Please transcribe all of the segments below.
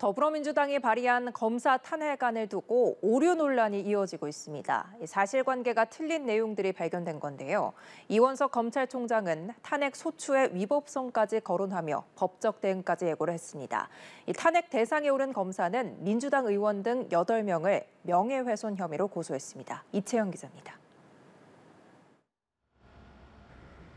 더불어민주당이 발의한 검사 탄핵안을 두고 오류 논란이 이어지고 있습니다. 사실관계가 틀린 내용들이 발견된 건데요. 이원석 검찰총장은 탄핵 소추의 위법성까지 거론하며 법적 대응까지 예고를 했습니다. 탄핵 대상에 오른 검사는 민주당 의원 등 8명을 명예훼손 혐의로 고소했습니다. 이채영 기자입니다.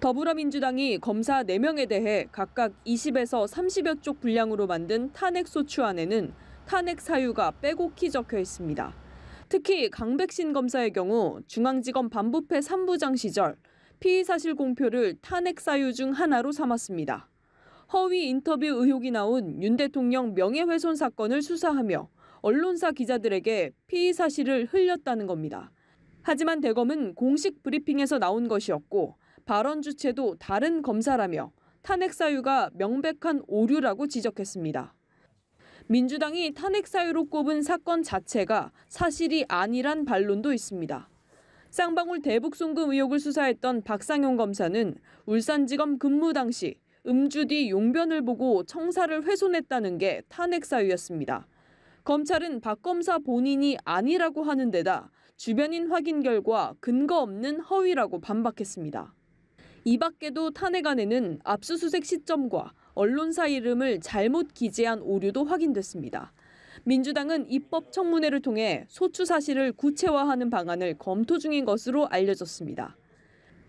더불어민주당이 검사 4명에 대해 각각 20에서 30여 쪽 분량으로 만든 탄핵소추안에는 탄핵 사유가 빼곡히 적혀 있습니다. 특히 강백신 검사의 경우 중앙지검 반부패 3부장 시절 피의 사실 공표를 탄핵 사유 중 하나로 삼았습니다. 허위 인터뷰 의혹이 나온 윤 대통령 명예훼손 사건을 수사하며 언론사 기자들에게 피의 사실을 흘렸다는 겁니다. 하지만 대검은 공식 브리핑에서 나온 것이었고 발언 주체도 다른 검사라며 탄핵 사유가 명백한 오류라고 지적했습니다. 민주당이 탄핵 사유로 꼽은 사건 자체가 사실이 아니란 반론도 있습니다. 쌍방울 대북 송금 의혹을 수사했던 박상용 검사는 울산지검 근무 당시 음주 뒤 용변을 보고 청사를 훼손했다는 게 탄핵 사유였습니다. 검찰은 박 검사 본인이 아니라고 하는 데다 주변인 확인 결과 근거 없는 허위라고 반박했습니다. 이 밖에도 탄핵안에는 압수수색 시점과 언론사 이름을 잘못 기재한 오류도 확인됐습니다. 민주당은 입법 청문회를 통해 소추 사실을 구체화하는 방안을 검토 중인 것으로 알려졌습니다.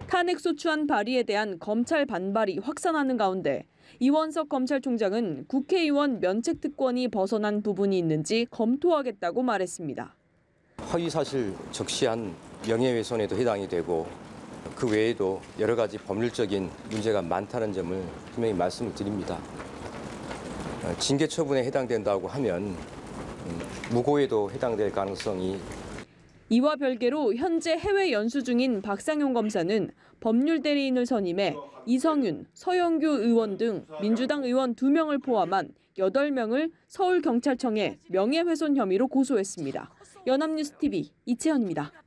탄핵 소추안 발의에 대한 검찰 반발이 확산하는 가운데 이원석 검찰총장은 국회의원 면책 특권이 벗어난 부분이 있는지 검토하겠다고 말했습니다. 허위 사실 적시한 명예훼손에도 해당이 되고 그 외에도 여러 가지 법률적인 문제가 많다는 점을 분명히 말씀을 드립니다. 어, 징계 처분에 해당된다고 하면 음, 무고에도 해당될 가능성이 이와 별개로 현재 해외 연수 중인 박상용 검사는 법률 대리인을 선임해 이성윤, 서영규 의원 등 민주당 의원 2명을 포함한 8명을 서울경찰청에 명예훼손 혐의로 고소했습니다. 연합뉴스TV 이채연입니다.